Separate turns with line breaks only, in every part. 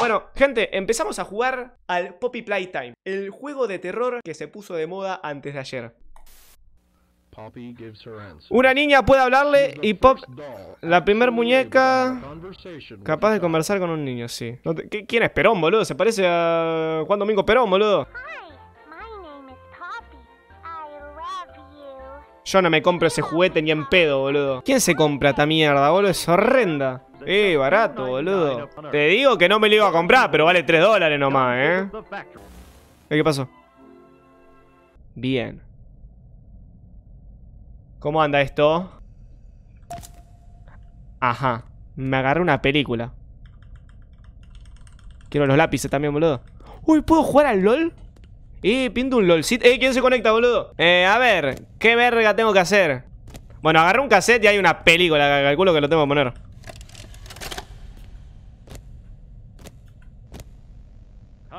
Bueno, gente, empezamos a jugar al Poppy Playtime, el juego de terror que se puso de moda antes de ayer. Una niña puede hablarle y Pop... La primer muñeca... Capaz de conversar con un niño, sí. ¿Quién es Perón, boludo? Se parece a... Juan Domingo Perón, boludo. Yo no me compro ese juguete ni en pedo, boludo. ¿Quién se compra esta mierda, boludo? Es horrenda. Eh, barato, boludo. Te digo que no me lo iba a comprar, pero vale 3 dólares nomás, ¿eh? ¿Qué pasó? Bien. ¿Cómo anda esto? Ajá. Me agarré una película. Quiero los lápices también, boludo. Uy, ¿puedo jugar al LOL? Eh, pinto un LOL. Eh, ¿quién se conecta, boludo? Eh, a ver, ¿qué verga tengo que hacer? Bueno, agarré un cassette y hay una película. Calculo que lo tengo que poner.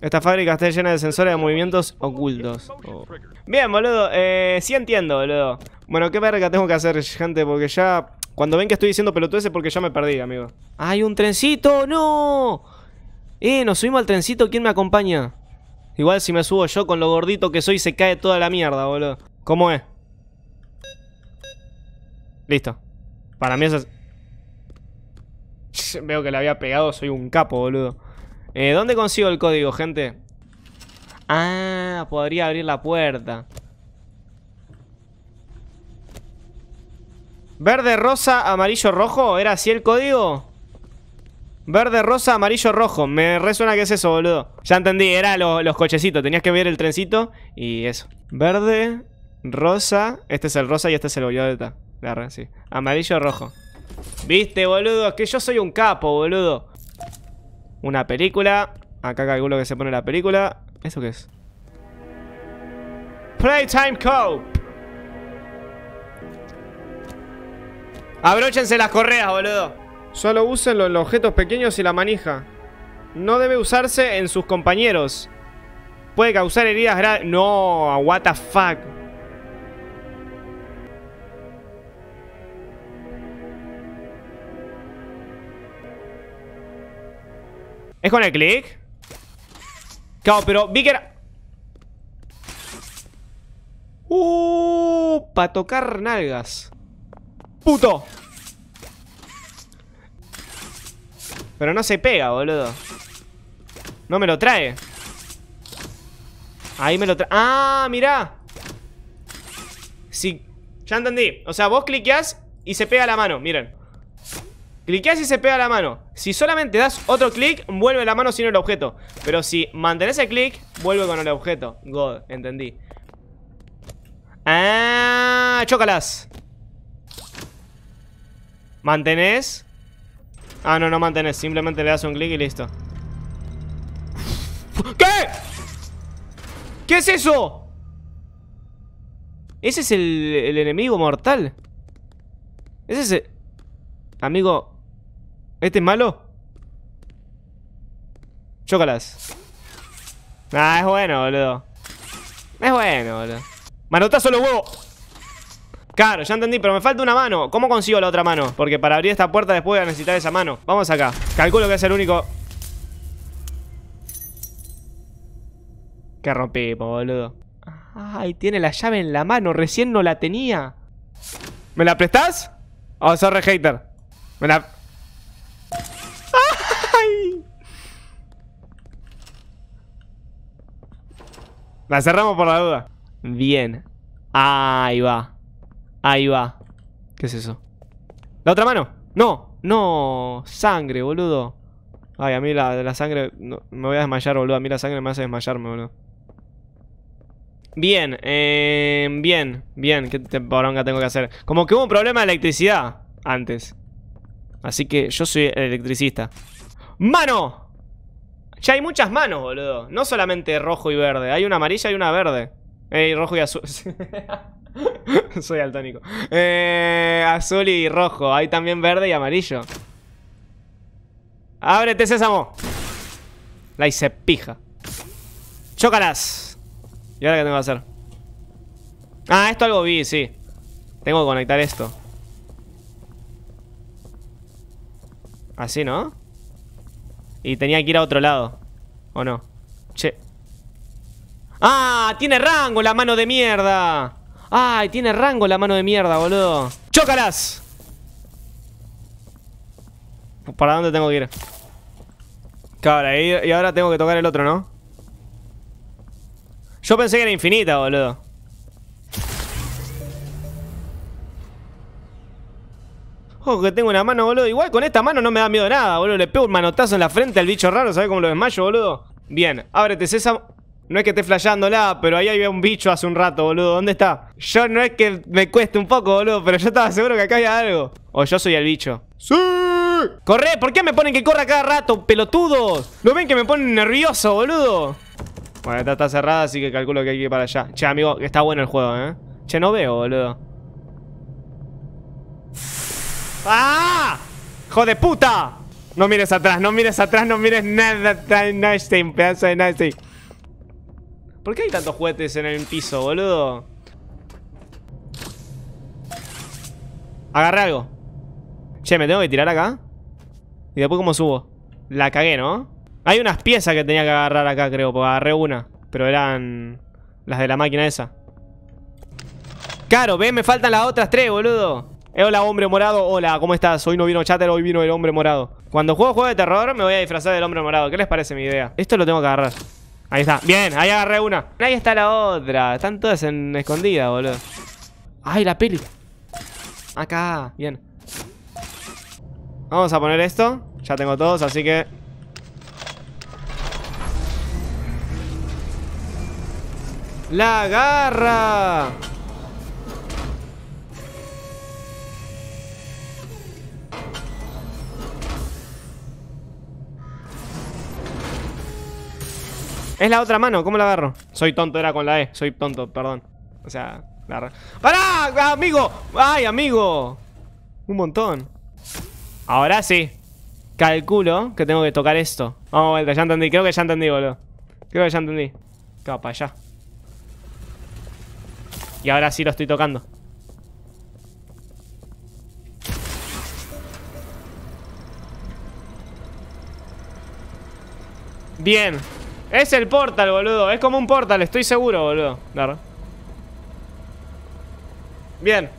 Esta fábrica está llena de sensores de movimientos ocultos. Oh. Bien, boludo. Eh, sí entiendo, boludo. Bueno, qué verga tengo que hacer, gente, porque ya... Cuando ven que estoy diciendo pelotudeces porque ya me perdí, amigo. ¡Hay un trencito! ¡No! Eh, nos subimos al trencito. ¿Quién me acompaña? Igual si me subo yo con lo gordito que soy se cae toda la mierda, boludo. ¿Cómo es? Listo. Para mí eso es... Veo que le había pegado. Soy un capo, boludo. Eh, ¿Dónde consigo el código, gente? Ah, podría abrir la puerta. Verde, rosa, amarillo, rojo. ¿Era así el código? Verde, rosa, amarillo, rojo. Me resuena que es eso, boludo. Ya entendí, era los cochecitos. Tenías que ver el trencito y eso. Verde, rosa. Este es el rosa y este es el violeta. sí. Amarillo, rojo. Viste, boludo, es que yo soy un capo, boludo. Una película. Acá calculo que se pone la película. ¿Eso qué es? Playtime Cope. Abróchense las correas, boludo. Solo usen los objetos pequeños y la manija. No debe usarse en sus compañeros. Puede causar heridas graves. No, what the fuck. ¿Es con el click? Claro, pero vi que era... ¡Uh! Para tocar nalgas. ¡Puto! Pero no se pega, boludo. No me lo trae. Ahí me lo trae. ¡Ah, mirá! Sí, ya entendí. O sea, vos cliqueás y se pega la mano, miren. Cliqueas y se pega la mano Si solamente das otro clic, vuelve la mano sin el objeto Pero si mantenés el clic, vuelve con el objeto God, entendí Ah, chócalas Mantenés Ah, no, no mantenés, simplemente le das un clic y listo ¿Qué? ¿Qué es eso? Ese es el, el enemigo mortal Ese es el... Amigo, ¿Este es malo? Chócalas. Ah, es bueno, boludo. Es bueno, boludo. Manotazo los huevos. Claro, ya entendí, pero me falta una mano. ¿Cómo consigo la otra mano? Porque para abrir esta puerta después voy a necesitar esa mano. Vamos acá. Calculo que es el único... Que rompí boludo. Ay, tiene la llave en la mano. Recién no la tenía. ¿Me la prestás? O oh, sos hater. Me la... La cerramos por la duda. Bien. Ahí va. Ahí va. ¿Qué es eso? ¿La otra mano? ¡No! ¡No! Sangre, boludo. Ay, a mí la, sangre... me voy a desmayar, boludo. A mí la sangre me hace desmayarme, boludo. Bien, em, bien, bien. ¿Qué tengo que hacer? Como que hubo un problema de electricidad antes. Así que yo soy electricista. ¡Mano! Ya hay muchas manos, boludo. No solamente rojo y verde. Hay una amarilla y una verde. Ey, rojo y azul. Soy altónico. Eh, azul y rojo. Hay también verde y amarillo. Ábrete, sésamo. La hice pija. Chócalas. ¿Y ahora qué tengo que hacer? Ah, esto algo vi, sí. Tengo que conectar esto. Así, ¿no? Y tenía que ir a otro lado. ¿O no? Che. ¡Ah! ¡Tiene rango la mano de mierda! ¡Ay! Tiene rango la mano de mierda, boludo. ¡Chócalas! ¿Para dónde tengo que ir? Cabra, y, y ahora tengo que tocar el otro, ¿no? Yo pensé que era infinita, boludo. que tengo una mano, boludo. Igual con esta mano no me da miedo nada, boludo. Le pego un manotazo en la frente al bicho raro. ¿Sabes cómo lo desmayo, boludo? Bien, ábrete, César. No es que esté la pero ahí había un bicho hace un rato, boludo. ¿Dónde está? Yo no es que me cueste un poco, boludo, pero yo estaba seguro que acá había algo. O yo soy el bicho. ¡Sí! ¡Corre! ¿Por qué me ponen que corra cada rato, pelotudos? ¿Lo ven que me ponen nervioso, boludo? Bueno, esta está cerrada, así que calculo que hay que ir para allá. Che, amigo, está bueno el juego, ¿eh? Che, no veo, boludo. ¡Ah! de puta! No mires atrás, no mires atrás, no mires nada de ¿Por qué hay tantos juguetes en el piso, boludo? Agarré algo. Che, ¿me tengo que tirar acá? ¿Y después cómo subo? La cagué, ¿no? Hay unas piezas que tenía que agarrar acá, creo, porque agarré una. Pero eran las de la máquina esa. Claro, ve, me faltan las otras tres, boludo. Eh, hola, hombre morado. Hola, ¿cómo estás? Hoy no vino Chatter, hoy vino el hombre morado. Cuando juego juego de terror, me voy a disfrazar del hombre morado. ¿Qué les parece mi idea? Esto lo tengo que agarrar. Ahí está. Bien, ahí agarré una. Ahí está la otra. Están todas en escondida, boludo. Ay, la peli. Acá. Bien. Vamos a poner esto. Ya tengo todos, así que... ¡La garra! Es la otra mano, ¿cómo la agarro? Soy tonto, era con la E. Soy tonto, perdón. O sea, la ¡Para, amigo! ¡Ay, amigo! Un montón. Ahora sí. Calculo que tengo que tocar esto. Vamos, a vuelta, ya entendí. Creo que ya entendí, boludo. Creo que ya entendí. va para allá. Y ahora sí lo estoy tocando. Bien. Es el portal, boludo. Es como un portal, estoy seguro, boludo. Claro. Bien.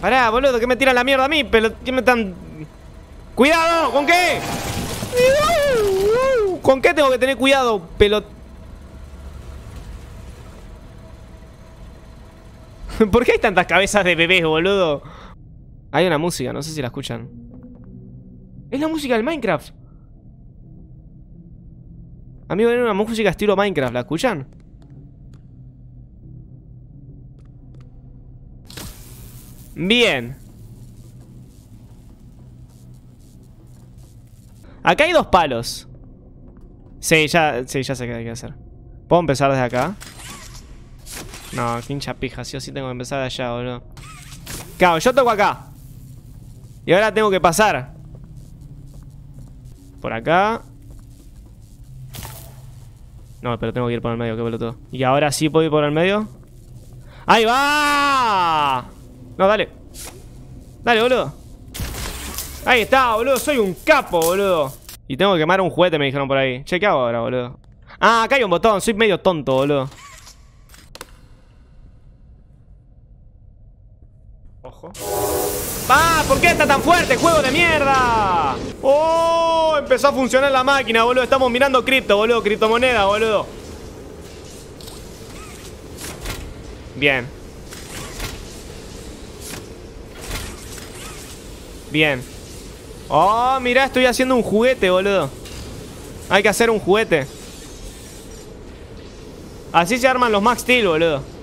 Pará, boludo, que me tiran la mierda a mí, pero qué me tan. ¡Cuidado! ¿Con qué? ¿Con qué tengo que tener cuidado, pelot? ¿Por qué hay tantas cabezas de bebés, boludo? Hay una música, no sé si la escuchan. Es la música del Minecraft. Amigo, era una música estilo Minecraft, ¿la escuchan? Bien. Acá hay dos palos. Sí, ya, sí, ya sé qué hay que hacer. ¿Puedo empezar desde acá? No, pincha pija. Sí o sí tengo que empezar de allá, boludo. Cabo, yo toco acá. Y ahora tengo que pasar. Por acá. No, pero tengo que ir por el medio, qué boludo. Y ahora sí puedo ir por el medio. ¡Ahí va! No, dale. Dale, boludo. Ahí está, boludo. Soy un capo, boludo. Y tengo que quemar un juguete, me dijeron por ahí. Che, ¿qué hago ahora, boludo? Ah, acá hay un botón. Soy medio tonto, boludo. ¡Va! ¿Por qué está tan fuerte, juego de mierda? ¡Oh! Empezó a funcionar la máquina, boludo. Estamos mirando cripto, boludo. Criptomoneda, boludo. Bien. Bien. Oh, mirá, estoy haciendo un juguete, boludo. Hay que hacer un juguete. Así se arman los Max Steel, boludo.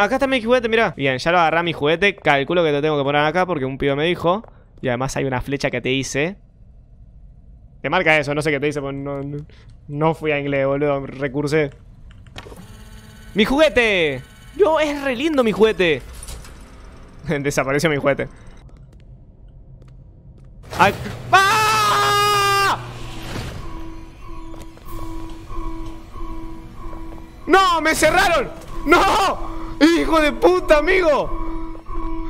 Acá está mi juguete, mira. Bien, ya lo agarré mi juguete. Calculo que te tengo que poner acá porque un pibe me dijo. Y además hay una flecha que te hice. Te marca eso, no sé qué te dice, pues no, no, fui a inglés, boludo, recursé. ¡Mi juguete! yo es re lindo mi juguete! Desapareció mi juguete. ¡Ah! ¡No! ¡Me cerraron! ¡No! ¡Hijo de puta, amigo!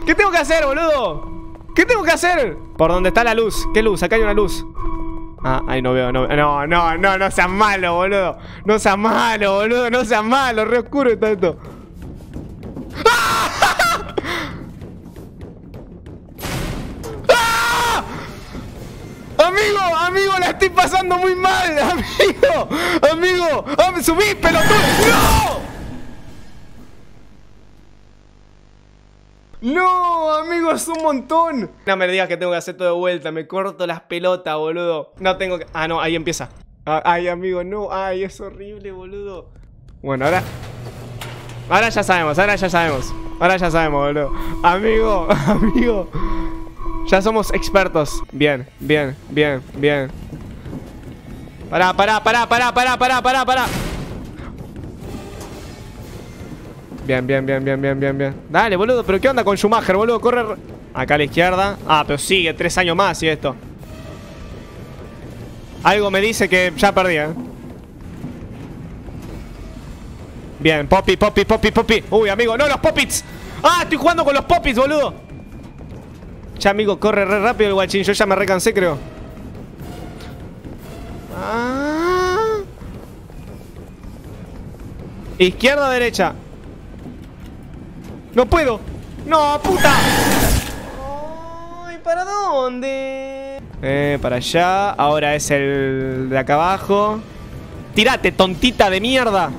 ¿Qué tengo que hacer, boludo? ¿Qué tengo que hacer? Por dónde está la luz. ¿Qué luz? Acá hay una luz. Ah, ahí no veo, no veo. No, no, no, no seas malo, boludo. No seas malo, boludo. No seas malo. Re oscuro está esto. ¡Ah! ¡Ah! Amigo, amigo, la estoy pasando muy mal, amigo, amigo, ¡Ah, subí, pelotudo, no. ¡No, amigos, un montón! No me digas que tengo que hacer todo de vuelta, me corto las pelotas, boludo. No tengo que... Ah, no, ahí empieza. Ah, ay, amigo, no, ay, es horrible, boludo. Bueno, ahora... Ahora ya sabemos, ahora ya sabemos. Ahora ya sabemos, boludo. Amigo, amigo. Ya somos expertos. Bien, bien, bien, bien. Pará, pará, pará, pará, pará, pará, pará, pará. Bien, bien, bien, bien, bien, bien, bien. Dale, boludo, pero ¿qué onda con Schumacher, boludo? Corre acá a la izquierda. Ah, pero sigue, tres años más y esto. Algo me dice que ya perdí, ¿eh? Bien, Poppy, Poppy, Poppy, Poppy. Uy, amigo, no, los Poppits. Ah, estoy jugando con los Poppits, boludo. Ya, amigo, corre re rápido el guachín. Yo ya me recansé, creo. Ah. Izquierda o derecha. ¡No puedo! ¡No, puta! ¡Ay, para dónde! Eh, para allá. Ahora es el de acá abajo. ¡Tírate, tontita de mierda!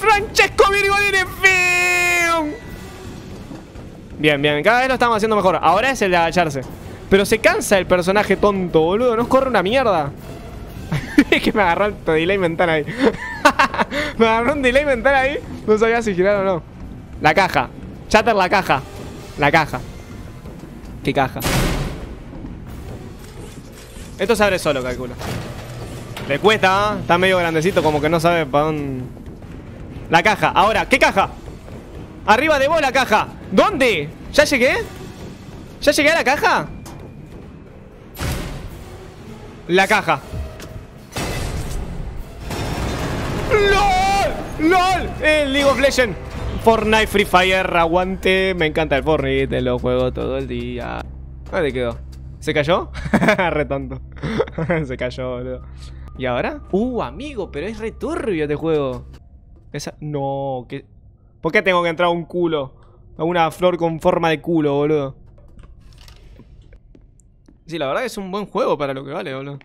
¡Francesco de Film! Bien, bien. Cada vez lo estamos haciendo mejor. Ahora es el de agacharse. Pero se cansa el personaje tonto, boludo. No corre una mierda. es que me agarró el delay mental ahí. Me agarró un delay mental ahí. No sabía si girar o no. La caja. Chatter, la caja. La caja. ¿Qué caja? Esto se abre solo, calculo. Le cuesta, ¿eh? Está medio grandecito, como que no sabe para dónde... La caja. Ahora, ¿qué caja? Arriba de vos la caja. ¿Dónde? ¿Ya llegué? ¿Ya llegué a la caja? La caja. ¡No! ¡LOL! El League of Legends. Fortnite, Free Fire, aguante. Me encanta el Fortnite, lo juego todo el día. ¿Dónde quedó? ¿Se cayó? re tonto. Se cayó, boludo. ¿Y ahora? Uh, amigo, pero es returbio este juego. Esa... No, ¿qué? ¿Por qué tengo que entrar a un culo? A una flor con forma de culo, boludo. Sí, la verdad es un buen juego para lo que vale, boludo.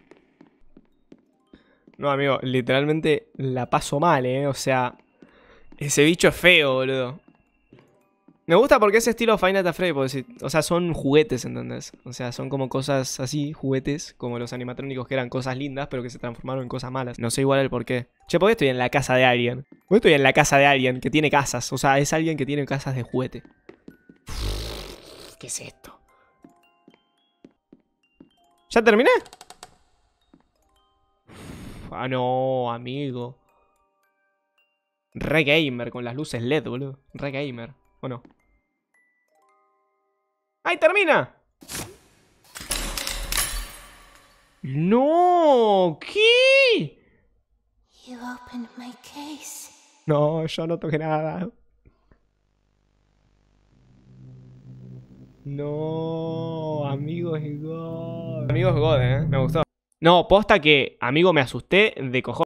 No, amigo, literalmente la paso mal, ¿eh? O sea, ese bicho es feo, boludo. Me gusta porque es estilo Final Fantasy, o sea, son juguetes, ¿entendés? O sea, son como cosas así, juguetes, como los animatrónicos que eran cosas lindas, pero que se transformaron en cosas malas. No sé igual el por qué. Che, ¿por qué estoy en la casa de alguien? ¿Por qué estoy en la casa de alguien que tiene casas? O sea, es alguien que tiene casas de juguete. ¿Qué es esto? ¿Ya terminé? ah, no, amigo. Re gamer con las luces LED, boludo. Re gamer. ¿O no? ¡Ahí termina! ¡No! ¿Qué? No, yo no toqué nada. No, amigos God. Amigos God, eh. Me gustó. No, posta que, amigo, me asusté de cojones.